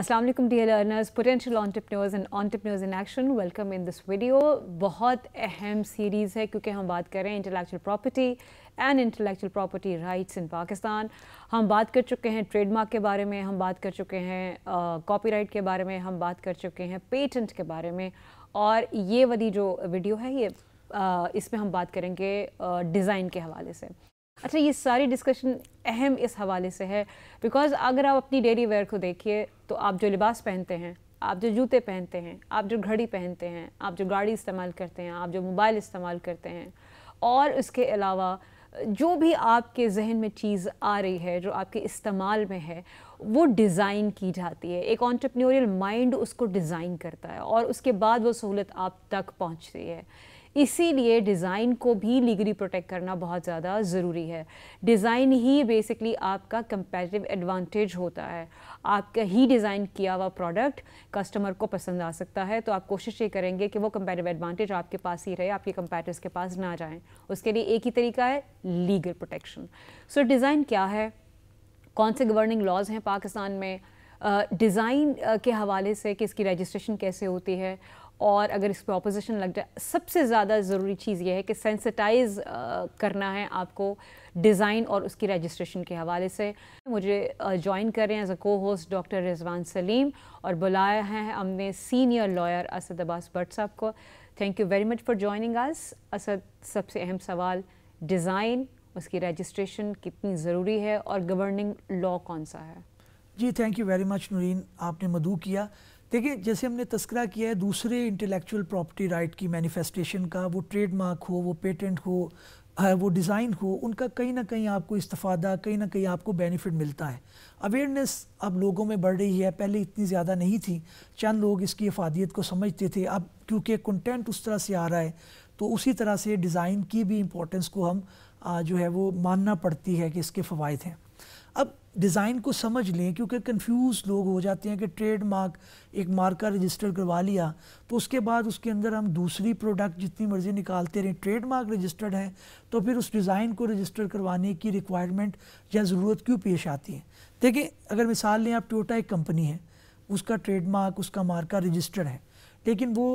Aslam alaikum dear learners, potential entrepreneurs and entrepreneurs in action welcome in this video बहुत अहम series है क्योंकि हम बात कर रहे हैं intellectual property and intellectual property rights in Pakistan हम बात कर चुके हैं ट्रेडमार्क के बारे में हम बात कर चुके हैं कॉपीराइट uh, के बारे में हम बात कर चुके हैं पेटेंट के बारे में और ये वाली जो वीडियो है ये uh, इसमें हम बात करेंगे डिज़ाइन uh, के हवाले से अच्छा ये सारी डिस्कशन अहम इस हवाले से है बिकॉज़ अगर आप अपनी डेली वेयर को देखिए तो आप जो लिबास पहनते हैं आप जो जूते पहनते हैं आप जो घड़ी पहनते हैं आप जो गाड़ी इस्तेमाल करते हैं आप जो मोबाइल इस्तेमाल करते हैं और इसके अलावा जो भी आपके जहन में चीज़ आ रही है जो आपके इस्तेमाल में है वो डिज़ाइन की जाती है एक ऑन्टरप्रनोरियल माइंड उसको डिज़ाइन करता है और उसके बाद वो सहूलत आप तक पहुँचती है इसीलिए डिज़ाइन को भी लीगली प्रोटेक्ट करना बहुत ज़्यादा ज़रूरी है डिज़ाइन ही बेसिकली आपका कंपेटिव एडवांटेज होता है आपका ही डिज़ाइन किया हुआ प्रोडक्ट कस्टमर को पसंद आ सकता है तो आप कोशिश ये करेंगे कि वो कंपेटिव एडवांटेज आपके पास ही रहे आपके कंपेटिव के पास ना जाएँ उसके लिए एक ही तरीका है लीगल प्रोटेक्शन सो डिज़ाइन क्या है कौन से गवर्निंग लॉज हैं पाकिस्तान में डिज़ाइन uh, uh, के हवाले से कि इसकी रजिस्ट्रेशन कैसे होती है और अगर इस पर अपोजिशन लग जाए सबसे ज़्यादा ज़रूरी चीज़ यह है कि सेंसिटाइज करना है आपको डिज़ाइन और उसकी रजिस्ट्रेशन के हवाले से मुझे ज्वाइन करें एज अ को होस्ट डॉक्टर रिजवान सलीम और बुलाया है हमने सीनियर लॉयर असद अब्बास भट्ट साहब को thank you very much for joining आज असद सबसे अहम सवाल डिज़ाइन उसकी रजिस्ट्रेशन कितनी ज़रूरी है और गवर्निंग लॉ कौन सा है जी thank you very much Noreen आपने मधु किया देखिए जैसे हमने तस्करा किया है दूसरे इंटेलेक्चुअल प्रॉपर्टी राइट की मैनिफेस्टेशन का वो ट्रेडमार्क हो वो पेटेंट हो वो डिज़ाइन हो उनका कहीं ना कहीं आपको इस्तफ़ादा कहीं ना कहीं आपको बेनिफिट मिलता है अवेयरनेस अब लोगों में बढ़ रही है पहले इतनी ज़्यादा नहीं थी चंद लोग इसकी अफादियत को समझते थे अब क्योंकि कंटेंट उस तरह से आ रहा है तो उसी तरह से डिज़ाइन की भी इम्पोर्टेंस को हम जो है वो मानना पड़ती है कि इसके फ़वाद हैं डिज़ाइन को समझ लें क्योंकि कंफ्यूज लोग हो जाते हैं कि ट्रेड मार्क एक मार्का रजिस्टर करवा लिया तो उसके बाद उसके अंदर हम दूसरी प्रोडक्ट जितनी मर्ज़ी निकालते रहें ट्रेड मार्क रजिस्टर्ड है तो फिर उस डिज़ाइन को रजिस्टर करवाने की रिक्वायरमेंट या ज़रूरत क्यों पेश आती है देखिए अगर मिसाल लें आप टोटा एक कंपनी है उसका ट्रेड मार्क उसका मार्का रजिस्टर्ड है लेकिन वो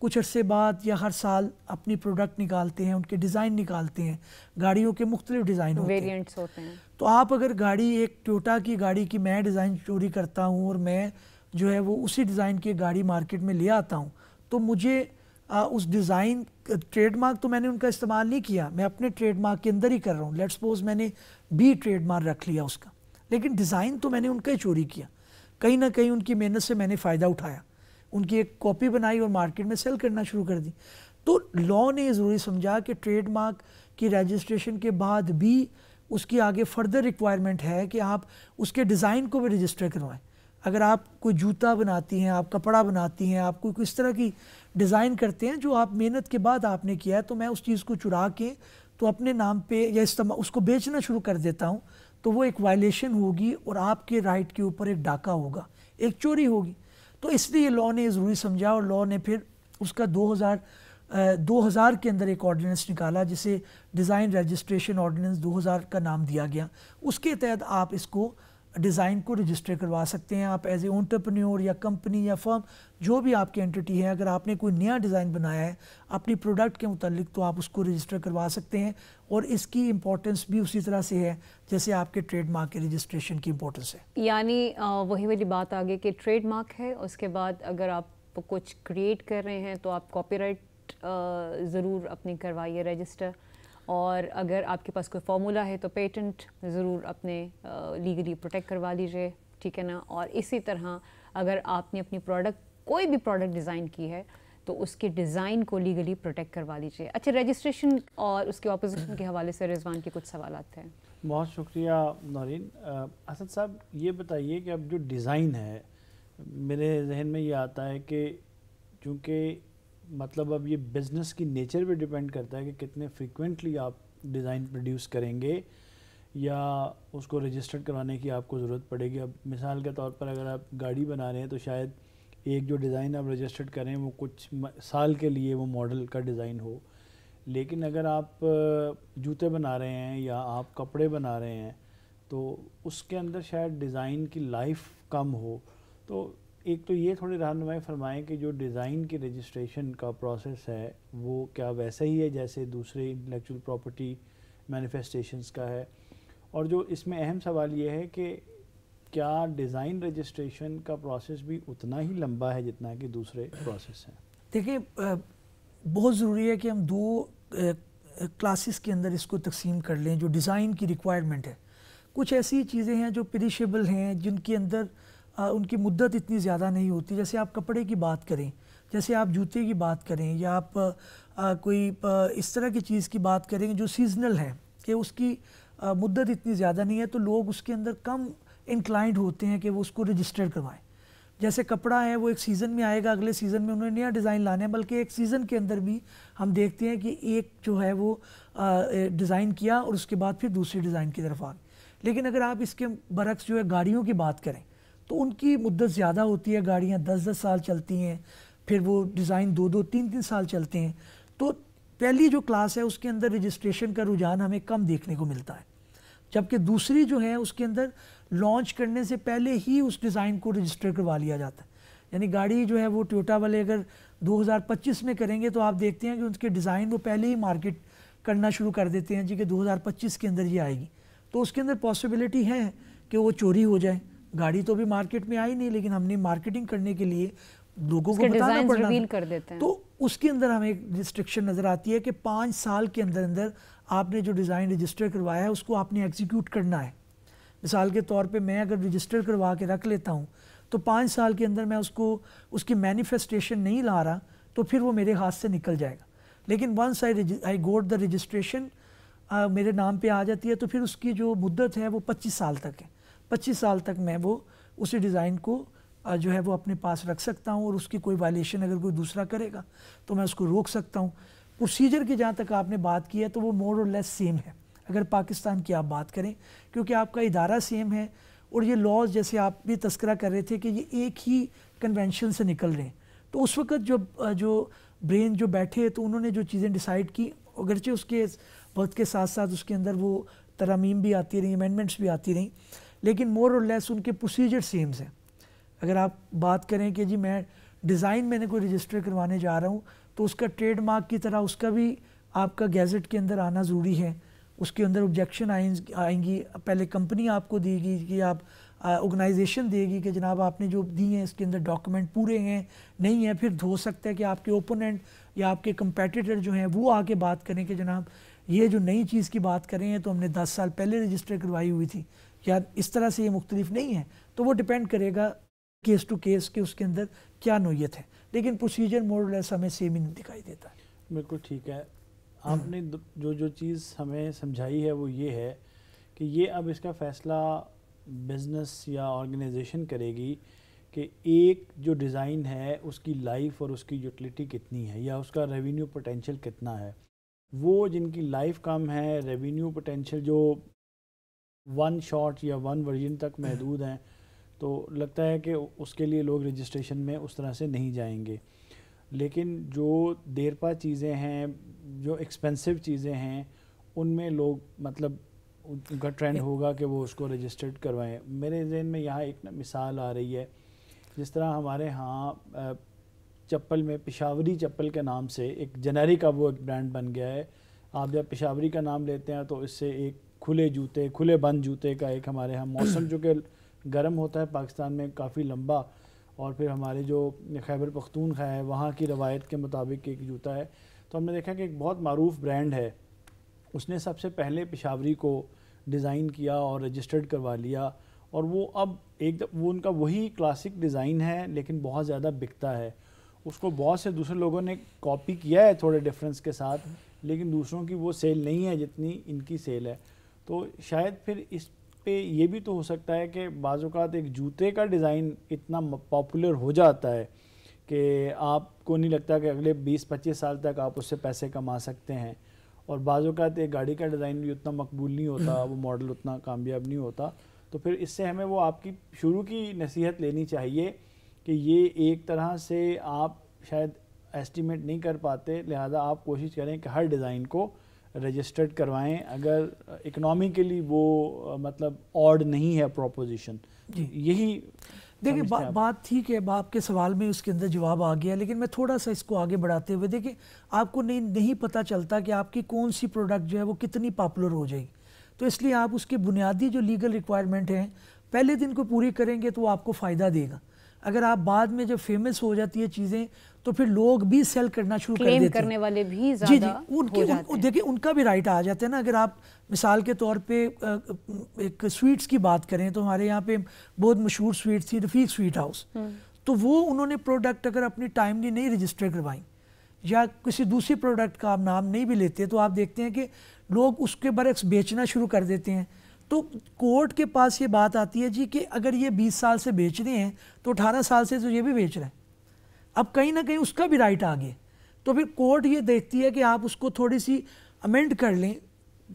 कुछ अरसे बाद या हर साल अपनी प्रोडक्ट निकालते हैं उनके डिज़ाइन निकालते हैं गाड़ियों के मुख्तलिफ डिज़ाइन होते हैं होते हैं तो आप अगर गाड़ी एक टोटा की गाड़ी की मैं डिज़ाइन चोरी करता हूँ और मैं जो है वो उसी डिज़ाइन की गाड़ी मार्केट में ले आता हूँ तो मुझे आ, उस डिज़ाइन ट्रेडमार्क तो मैंने उनका इस्तेमाल नहीं किया मैं अपने ट्रेडमार्क के अंदर ही कर रहा हूँ लेट सपोज मैंने बी ट्रेडमार्क रख लिया उसका लेकिन डिज़ाइन तो मैंने उनका ही चोरी किया कहीं ना कहीं उनकी मेहनत से मैंने फ़ायदा उठाया उनकी एक कॉपी बनाई और मार्केट में सेल करना शुरू कर दी तो लॉ ने ज़रूरी समझा कि ट्रेडमार्क की रजिस्ट्रेशन के बाद भी उसकी आगे फर्दर रिक्वायरमेंट है कि आप उसके डिज़ाइन को भी रजिस्टर करवाएं अगर आप कोई जूता बनाती हैं आप कपड़ा बनाती हैं आप कोई किस तरह की डिज़ाइन करते हैं जो आप मेहनत के बाद आपने किया है तो मैं उस चीज़ को चुरा के तो अपने नाम पे या इस्तेमाल उसको बेचना शुरू कर देता हूँ तो वो एक वायलेशन होगी और आपके राइट के ऊपर एक डाका होगा एक चोरी होगी तो इसलिए लॉ ने ज़रूरी समझा और लॉ ने फिर उसका 2000 2000 के अंदर एक ऑर्डिनेंस निकाला जिसे डिज़ाइन रजिस्ट्रेशन ऑर्डिनेंस 2000 का नाम दिया गया उसके तहत आप इसको डिज़ाइन को रजिस्टर करवा सकते हैं आप एज ए ऑन्टरप्रन्योर या कंपनी या फर्म जो भी आपकी एंटिटी है अगर आपने कोई नया डिज़ाइन बनाया है अपनी प्रोडक्ट के मुतलिक तो आप उसको रजिस्टर करवा सकते हैं और इसकी इम्पोर्टेंस भी उसी तरह से है जैसे आपके ट्रेडमार्क के रजिस्ट्रेशन की इम्पोर्टेंस है यानी वही वाली बात आगे कि ट्रेडमार्क है उसके बाद अगर आप कुछ क्रिएट कर रहे हैं तो आप कॉपी ज़रूर अपनी करवाइए रजिस्टर और अगर आपके पास कोई फार्मूला है तो पेटेंट ज़रूर अपने लीगली प्रोटेक्ट करवा लीजिए ठीक है ना और इसी तरह अगर आपने अपनी प्रोडक्ट कोई भी प्रोडक्ट डिज़ाइन की है तो उसके डिज़ाइन को लीगली प्रोटेक्ट करवा लीजिए अच्छा रजिस्ट्रेशन और उसके ऑपोजिशन के हवाले से रिजवान के कुछ सवाल हैं बहुत शुक्रिया नौरीन असद साहब ये बताइए कि अब जो डिज़ाइन है मेरे जहन में ये आता है कि चूँकि मतलब अब ये बिज़नेस की नेचर पे डिपेंड करता है कि कितने फ्रिक्वेंटली आप डिज़ाइन प्रोड्यूस करेंगे या उसको रजिस्टर्ड करवाने की आपको ज़रूरत पड़ेगी अब मिसाल के तौर पर अगर आप गाड़ी बना रहे हैं तो शायद एक जो डिज़ाइन आप रजिस्टर्ड करें वो कुछ साल के लिए वो मॉडल का डिज़ाइन हो लेकिन अगर आप जूते बना रहे हैं या आप कपड़े बना रहे हैं तो उसके अंदर शायद डिज़ाइन की लाइफ कम हो तो एक तो ये थोड़ी रहनुमाई फरमाएं कि जो डिज़ाइन की रजिस्ट्रेशन का प्रोसेस है वो क्या वैसा ही है जैसे दूसरे इंटेलेक्चुअल प्रॉपर्टी मैनिफेस्टेशंस का है और जो इसमें अहम सवाल ये है कि क्या डिज़ाइन रजिस्ट्रेशन का प्रोसेस भी उतना ही लंबा है जितना कि दूसरे प्रोसेस हैं देखिए बहुत ज़रूरी है कि हम दो क्लासेस के अंदर इसको तकसीम कर लें जो डिज़ाइन की रिक्वायरमेंट है कुछ ऐसी चीज़ें हैं जो पेरिशेबल हैं जिनके अंदर आ, उनकी मुद्दत इतनी ज़्यादा नहीं होती जैसे आप कपड़े की बात करें जैसे आप जूते की बात करें या आप आ, कोई आ, इस तरह की चीज़ की बात करें जो सीजनल है कि उसकी आ, मुद्दत इतनी ज़्यादा नहीं है तो लोग उसके अंदर कम इंक्लाइंड होते हैं कि वो उसको रजिस्टर्ड करवाएं जैसे कपड़ा है वो एक सीज़न में आएगा अगले सीज़न में उन्हें नया डिज़ाइन लाना है बल्कि एक सीज़न के अंदर भी हम देखते हैं कि एक जो है वो डिज़ाइन किया और उसके बाद फिर दूसरी डिज़ाइन की तरफ आ गए लेकिन अगर आप इसके बरक्स जो है गाड़ियों की बात करें तो उनकी मुद्दत ज़्यादा होती है गाड़ियाँ दस दस साल चलती हैं फिर वो डिज़ाइन दो दो तीन तीन साल चलते हैं तो पहली जो क्लास है उसके अंदर रजिस्ट्रेशन का रुझान हमें कम देखने को मिलता है जबकि दूसरी जो है उसके अंदर लॉन्च करने से पहले ही उस डिज़ाइन को रजिस्टर करवा लिया जाता है यानी गाड़ी जो है वो टोटा वाले अगर 2025 में करेंगे तो आप देखते हैं कि उसके डिज़ाइन वो पहले ही मार्केट करना शुरू कर देते हैं जी कि 2025 के अंदर ये आएगी तो उसके अंदर पॉसिबिलिटी है कि वो चोरी हो जाए गाड़ी तो अभी मार्केट में आई नहीं लेकिन हमने मार्केटिंग करने के लिए लोगों को बताना पड़ना कर देते हैं तो उसके अंदर हमें एक रिस्ट्रिक्शन नज़र आती है कि पाँच साल के अंदर अंदर आपने जो डिज़ाइन रजिस्टर करवाया है उसको आपने एग्जीक्यूट करना है मिसाल के तौर पे मैं अगर रजिस्टर करवा के रख लेता हूँ तो पाँच साल के अंदर मैं उसको उसकी मैनिफेस्टेशन नहीं ला रहा तो फिर वो मेरे हाथ से निकल जाएगा लेकिन once I I got the registration मेरे नाम पे आ जाती है तो फिर उसकी जो मुद्दत है वो पच्चीस साल तक है 25 साल तक मैं वो उसी डिज़ाइन को जो है वो अपने पास रख सकता हूँ और उसकी कोई वायलेशन अगर कोई दूसरा करेगा तो मैं उसको रोक सकता हूँ प्रोसीजर की जहाँ तक आपने बात की है तो वो मोर और लेस सेम है अगर पाकिस्तान की आप बात करें क्योंकि आपका इदारा सेम है और ये लॉज जैसे आप भी तस्करा कर रहे थे कि ये एक ही कन्वेंशन से निकल रहे हैं तो उस वक्त जब जो ब्रेन जो बैठे तो उन्होंने जो चीज़ें डिसाइड की अगरचे उसके वक्त के साथ साथ उसके अंदर वो तरामीम भी आती रही अमेंडमेंट्स भी आती रहीं लेकिन मोर और लेस उनके प्रोसीजर सेम्स हैं अगर आप बात करें कि जी मैं डिज़ाइन मैंने कोई रजिस्टर करवाने जा रहा हूँ तो उसका ट्रेडमार्क की तरह उसका भी आपका गैजेट के अंदर आना ज़रूरी है उसके अंदर ऑब्जेक्शन आएंगी पहले कंपनी आपको देगी कि आप ऑर्गेनाइजेशन देगी कि जनाब आपने जो दी हैं इसके अंदर डॉक्यूमेंट पूरे हैं नहीं है फिर धो सकता है कि आपके ओपोनेंट या आपके कंपेटिटर जो हैं वो आके बात करें कि जनाब ये जो नई चीज़ की बात करें हैं तो हमने 10 साल पहले रजिस्टर करवाई हुई थी या इस तरह से ये मुख्तलिफ नहीं है तो वो डिपेंड करेगा केस टू केस के उसके अंदर क्या नोयत है लेकिन प्रोसीजर ऐसा हमें सेम ही दिखाई देता है बिल्कुल ठीक है आपने जो जो चीज़ हमें समझाई है वो ये है कि ये अब इसका फ़ैसला बिज़नेस या ऑर्गेनाइजेशन करेगी कि एक जो डिज़ाइन है उसकी लाइफ और उसकी यूटिलिटी कितनी है या उसका रेवेन्यू पोटेंशियल कितना है वो जिनकी लाइफ कम है रेवेन्यू पोटेंशियल जो वन शॉट या वन वर्जन तक महदूद हैं तो लगता है कि उसके लिए लोग रजिस्ट्रेशन में उस तरह से नहीं जाएंगे लेकिन जो देरपा चीज़ें हैं जो एक्सपेंसिव चीज़ें हैं उनमें लोग मतलब उनका ट्रेंड होगा कि वो उसको रजिस्टर्ड करवाएं मेरे जहन में यहाँ एक ना मिसाल आ रही है जिस तरह हमारे यहाँ चप्पल में पिशावरी चप्पल के नाम से एक जनरिक अब वो एक ब्रांड बन गया है आप जब पिशावरी का नाम लेते हैं तो इससे एक खुले जूते खुले बंद जूते का एक हमारे यहाँ मौसम जो कि गर्म होता है पाकिस्तान में काफ़ी लंबा और फिर हमारे जो खैबर पख्तूनखा है वहाँ की रवायत के मुताबिक एक जूता है तो हमने देखा कि एक बहुत मरूफ ब्रांड है उसने सबसे पहले पेशावरी को डिज़ाइन किया और रजिस्टर्ड करवा लिया और वो अब एक वो उनका वही क्लासिक डिज़ाइन है लेकिन बहुत ज़्यादा बिकता है उसको बहुत से दूसरे लोगों ने कॉपी किया है थोड़े डिफरेंस के साथ लेकिन दूसरों की वो सेल नहीं है जितनी इनकी सेल है तो शायद फिर इस पे ये भी तो हो सकता है कि बाज़ात एक जूते का डिज़ाइन इतना पॉपुलर हो जाता है कि आपको नहीं लगता कि अगले 20-25 साल तक आप उससे पैसे कमा सकते हैं और बाज़ात एक गाड़ी का डिज़ाइन भी उतना मकबूल नहीं होता वो मॉडल उतना कामयाब नहीं होता तो फिर इससे हमें वो आपकी शुरू की नसीहत लेनी चाहिए कि ये एक तरह से आप शायद एस्टिमेट नहीं कर पाते लिहाजा आप कोशिश करें कि हर डिज़ाइन को रजिस्टर्ड करवाएं अगर इकोनॉमिकली वो मतलब ऑड नहीं है प्रोपोजिशन तो यही देखिए बा, बात ठीक है आपके सवाल में उसके अंदर जवाब आ गया लेकिन मैं थोड़ा सा इसको आगे बढ़ाते हुए देखिए आपको नहीं नहीं पता चलता कि आपकी कौन सी प्रोडक्ट जो है वो कितनी पॉपुलर हो जाएगी तो इसलिए आप उसकी बुनियादी जो लीगल रिक्वायरमेंट हैं पहले दिन को पूरी करेंगे तो आपको फ़ायदा देगा अगर आप बाद में जब फेमस हो जाती है चीज़ें तो फिर लोग भी सेल करना शुरू कर देते करने वाले भी जी जी उनके उन, देखिए उनका भी राइट आ जाता है ना अगर आप मिसाल के तौर पे एक स्वीट्स की बात करें तो हमारे यहाँ पे बहुत मशहूर स्वीट थी रफ़ीक स्वीट हाउस तो वो उन्होंने प्रोडक्ट अगर अपनी टाइमली नहीं रजिस्टर करवाई या किसी दूसरे प्रोडक्ट का आप नाम नहीं भी लेते तो आप देखते हैं कि लोग उसके बरक्स बेचना शुरू कर देते हैं तो कोर्ट के पास ये बात आती है जी कि अगर ये 20 साल से बेच रहे हैं तो 18 साल से तो ये भी बेच रहे हैं अब कहीं ना कहीं उसका भी राइट आ गया तो फिर कोर्ट ये देखती है कि आप उसको थोड़ी सी अमेंड कर लें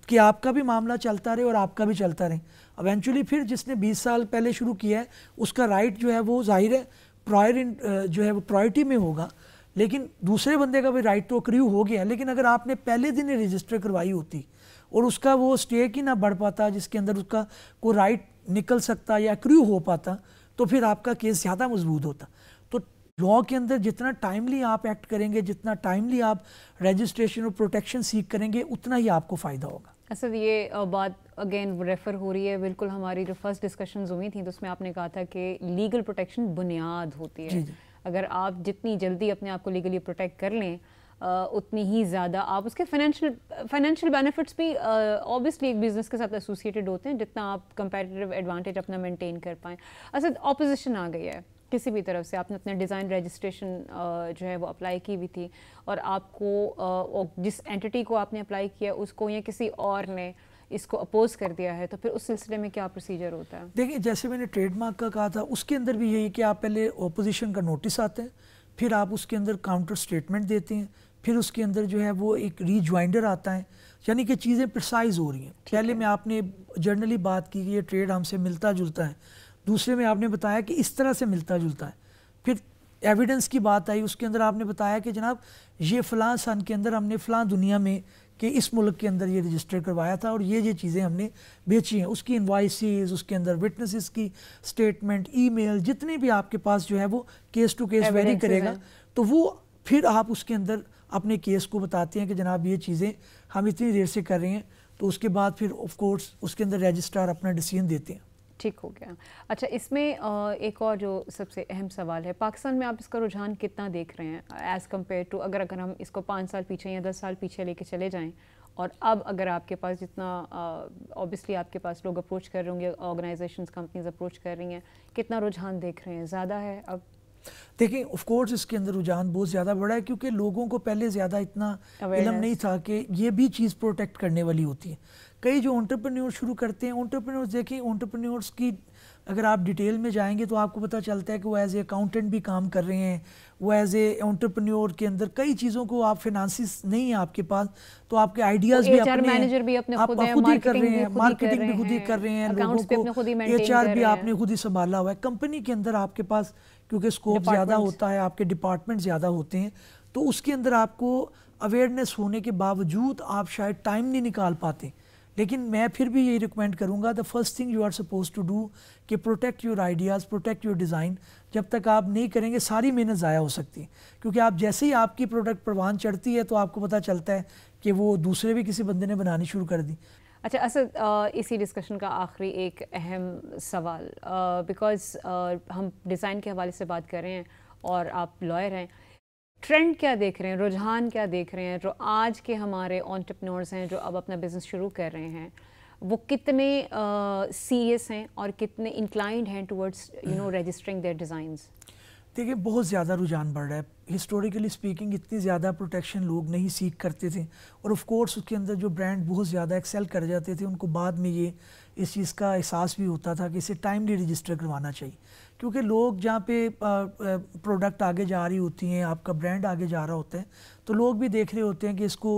कि आपका भी मामला चलता रहे और आपका भी चलता रहे अवेंचुअली फिर जिसने 20 साल पहले शुरू किया है उसका राइट जो है वो जाहिर है प्रायर जो है वो प्रायोरिटी में होगा लेकिन दूसरे बंदे का भी राइट तो अक्रीव हो गया लेकिन अगर आपने पहले दिन रजिस्टर करवाई होती और उसका वो स्टेक ही ना बढ़ पाता जिसके अंदर उसका को राइट निकल सकता या क्रू हो पाता तो फिर आपका केस ज़्यादा मजबूत होता तो लॉ के अंदर जितना टाइमली आप एक्ट करेंगे जितना टाइमली आप रजिस्ट्रेशन और प्रोटेक्शन सीख करेंगे उतना ही आपको फ़ायदा होगा असद अच्छा, तो ये बात अगेन रेफ़र हो रही है बिल्कुल हमारी जो फर्स्ट डिस्कशन हुई थी तो उसमें आपने कहा था कि लीगल प्रोटेक्शन बुनियाद होती है जी जी। अगर आप जितनी जल्दी अपने आप को लीगली प्रोटेक्ट कर लें उतनी ही ज़्यादा आप उसके फाइनेंशियल फाइनेंशियल बेनिफिट्स भी ऑब्वियसली एक बिज़नेस के साथ एसोसिएटेड होते हैं जितना आप कंपेरेटिव एडवांटेज अपना मेंटेन कर पाएँ असल ऑपोजिशन आ गई है किसी भी तरफ से आपने अपने डिज़ाइन रजिस्ट्रेशन जो है वो अप्लाई की हुई थी और आपको जिस एंटिटी को आपने अप्लाई किया उसको या किसी और ने इसको अपोज कर दिया है तो फिर उस सिलसिले में क्या प्रोसीजर होता है देखिए जैसे मैंने ट्रेडमार्क का कहा था उसके अंदर भी यही कि आप पहले ऑपोजिशन का नोटिस आते हैं फिर आप उसके अंदर काउंटर स्टेटमेंट देते हैं फिर उसके अंदर जो है वो एक रीज्वाइंडर आता है यानी कि चीज़ें प्रिसाइज हो रही हैं पहले में आपने जर्नली बात की कि ये ट्रेड हमसे मिलता जुलता है दूसरे में आपने बताया कि इस तरह से मिलता जुलता है फिर एविडेंस की बात आई उसके अंदर आपने बताया कि जनाब ये फ़लाँ सन के अंदर हमने फ़लां दुनिया में कि इस मुल्क के अंदर ये रजिस्टर करवाया था और ये ये चीज़ें हमने बेची हैं उसकी इन्वाइसिस उसके अंदर विटनेसेस की स्टेटमेंट ईमेल जितने भी आपके पास जो है वो केस टू केस वेरी करेगा तो वो फिर आप उसके अंदर अपने केस को बताते हैं कि जनाब ये चीज़ें हम इतनी देर से कर रहे हैं तो उसके बाद फिर ऑफ कोर्स उसके अंदर रजिस्ट्रार अपना डिसीजन देते हैं ठीक हो गया अच्छा इसमें एक और जो सबसे अहम सवाल है पाकिस्तान में आप इसका रुझान कितना देख रहे हैं एज़ कम्पेयर टू अगर अगर हम इसको पाँच साल पीछे या दस साल पीछे लेके चले जाएँ और अब अगर आपके पास जितना ऑब्वियसली आपके पास लोग अप्रोच कर रहे होंगे ऑर्गेनाइजेशंस कंपनीज अप्रोच कर रही हैं कितना रुझान देख रहे हैं ज़्यादा है अब देखें ऑफ कोर्स इसके अंदर रुझान बहुत ज़्यादा बढ़ा है क्योंकि लोगों को पहले ज़्यादा इतना इलम नहीं था कि ये भी चीज़ प्रोटेक्ट करने वाली होती है कई जो ऑन्टरप्रन्योर शुरू करते हैं ऑन्टरप्रन्योर्स देखें ऑन्टरप्रन्योर्स की अगर आप डिटेल में जाएंगे तो आपको पता चलता है कि वो एज ए अकाउंटेंट भी काम कर रहे हैं वो एज ए एंटरप्रेन्योर के अंदर कई चीज़ों को आप फिनांसिस नहीं है आपके पास तो आपके आइडियाज़ भी अपने भी अपने आप खुद ही कर रहे हैं मार्केटिंग भी खुद ही कर रहे हैं लोगों को एच भी आपने खुद ही संभाला हुआ है कंपनी के अंदर आपके पास क्योंकि स्कोप ज़्यादा होता है आपके डिपार्टमेंट ज़्यादा होते हैं तो उसके अंदर आपको अवेयरनेस होने के बावजूद आप शायद टाइम नहीं निकाल पाते लेकिन मैं फिर भी यही रिकमेंड करूँगा the first thing you are suppose to do कि protect your ideas protect your design जब तक आप नहीं करेंगे सारी मेहनत ज़ाया हो सकती है क्योंकि आप जैसे ही आपकी प्रोडक्ट परवान चढ़ती है तो आपको पता चलता है कि वो दूसरे भी किसी बंदे ने बनानी शुरू कर दी अच्छा असद इसी डिस्कशन का आखिरी एक अहम सवाल बिकॉज़ हम डिज़ाइन के हवाले से बात कर रहे हैं और आप लॉयर हैं ट्रेंड क्या देख रहे हैं रुझान क्या देख रहे हैं जो आज के हमारे ऑन्टरप्रनोर्स हैं जो अब अपना बिज़नेस शुरू कर रहे हैं वो कितने सीरियस हैं और कितने इंक्लाइंड हैं towards you know registering their designs देखिए बहुत ज़्यादा रुझान बढ़ रहा है हिस्टोरिकली स्पीकिंग इतनी ज़्यादा प्रोटेक्शन लोग नहीं सीख करते थे और ऑफ कोर्स उसके अंदर जो ब्रांड बहुत ज़्यादा एक्सेल कर जाते थे उनको बाद में ये इस चीज़ का एहसास भी होता था कि इसे टाइमली रजिस्टर करवाना चाहिए क्योंकि लोग जहाँ पे प्रोडक्ट आगे जा रही होती हैं आपका ब्रांड आगे जा रहा होता है तो लोग भी देख रहे होते हैं कि इसको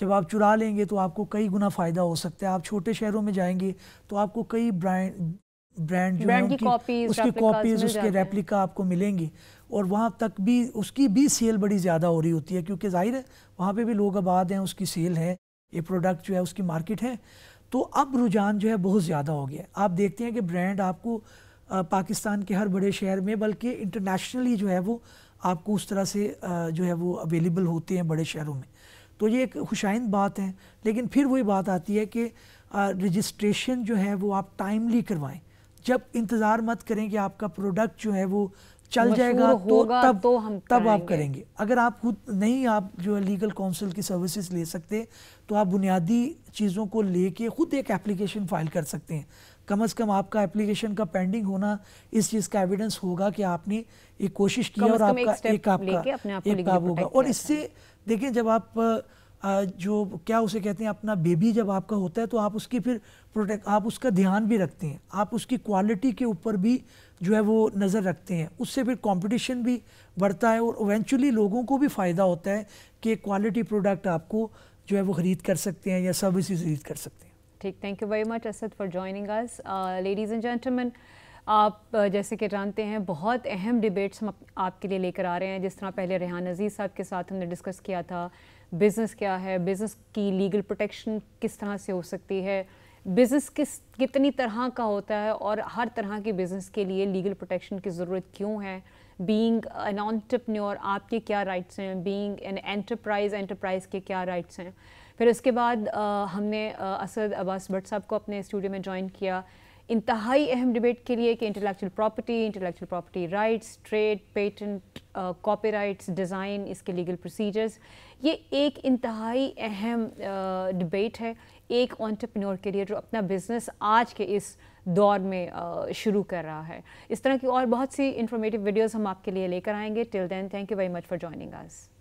जब आप चुरा लेंगे तो आपको कई गुना फ़ायदा हो सकता है आप छोटे शहरों में जाएंगे तो आपको कई ब्रांड ब्रांड जो ब्रांड की कॉपीज उसकी कॉपीज उसके रेप्लिका आपको मिलेंगी और वहाँ तक भी उसकी भी सेल बड़ी ज़्यादा हो रही होती है क्योंकि जाहिर है वहाँ पे भी लोग आबाद हैं उसकी सेल है ये प्रोडक्ट जो है उसकी मार्केट है तो अब रुझान जो है बहुत ज़्यादा हो गया आप देखते हैं कि ब्रांड आपको पाकिस्तान के हर बड़े शहर में बल्कि इंटरनेशनली जो है वो आपको उस तरह से जो है वो अवेलेबल होते हैं बड़े शहरों में तो ये एक खुशाइंद बात है लेकिन फिर वही बात आती है कि रजिस्ट्रेशन जो है वो आप टाइमली करवाएं जब इंतज़ार मत करें कि आपका प्रोडक्ट जो है वो चल जाएगा तो तब तो हम तब आप करेंगे अगर आप खुद नहीं आप जो है लीगल काउंसिल की सर्विसेज ले सकते तो आप बुनियादी चीज़ों को लेके खुद एक एप्लीकेशन फाइल कर सकते हैं कम अज़ कम आपका एप्लीकेशन का पेंडिंग होना इस चीज़ का एविडेंस होगा कि आपने एक कोशिश की और आपका एक आपका एक काम होगा और इससे देखें जब आप जो क्या उसे कहते हैं अपना बेबी जब आपका होता है तो आप उसकी फिर प्रोटेक्ट आप उसका ध्यान भी रखते हैं आप उसकी क्वालिटी के ऊपर भी जो है वो नज़र रखते हैं उससे फिर कंपटीशन भी बढ़ता है और इवेंचुअली लोगों को भी फ़ायदा होता है कि क्वालिटी प्रोडक्ट आपको जो है वो ख़रीद कर सकते हैं या सर्विसेज खरीद कर सकते हैं ठीक thank you very much Asad for joining us ladies and gentleman आप uh, जैसे कि जानते हैं बहुत अहम डिबेट्स हम आपके लिए लेकर आ रहे हैं जिस तरह पहले रेहान अजीज़ साहब के साथ हमने डिस्कस किया था बिज़नेस क्या है बिज़नेस की लीगल प्रोटेक्शन किस तरह से हो सकती है बिज़नेस किस कितनी तरह का होता है और हर तरह के बिज़नेस के लिए लीगल प्रोटेक्शन की ज़रूरत क्यों है बीइंग एन ऑन्टरप्रन्योर आपके क्या राइट्स हैं बीइंग एन एंटरप्राइज एंटरप्राइज के क्या राइट्स हैं फिर उसके बाद आ, हमने असद अब्बास भट्ट साहब को अपने स्टूडियो में ज्वाइन किया इंतहाई अहम डिबेट के लिए कि intellectual property intellectual property rights trade patent copy design इसके लीगल प्रोसीजर्स ये एक इंतहाई अहम डिबेट है एक ऑन्टरप्रनोर के लिए जो अपना बिज़नेस आज के इस दौर में शुरू कर रहा है इस तरह की और बहुत सी इन्फॉर्मेटिव वीडियोज़ हम आपके लिए लेकर आएंगे till then thank you very much for joining us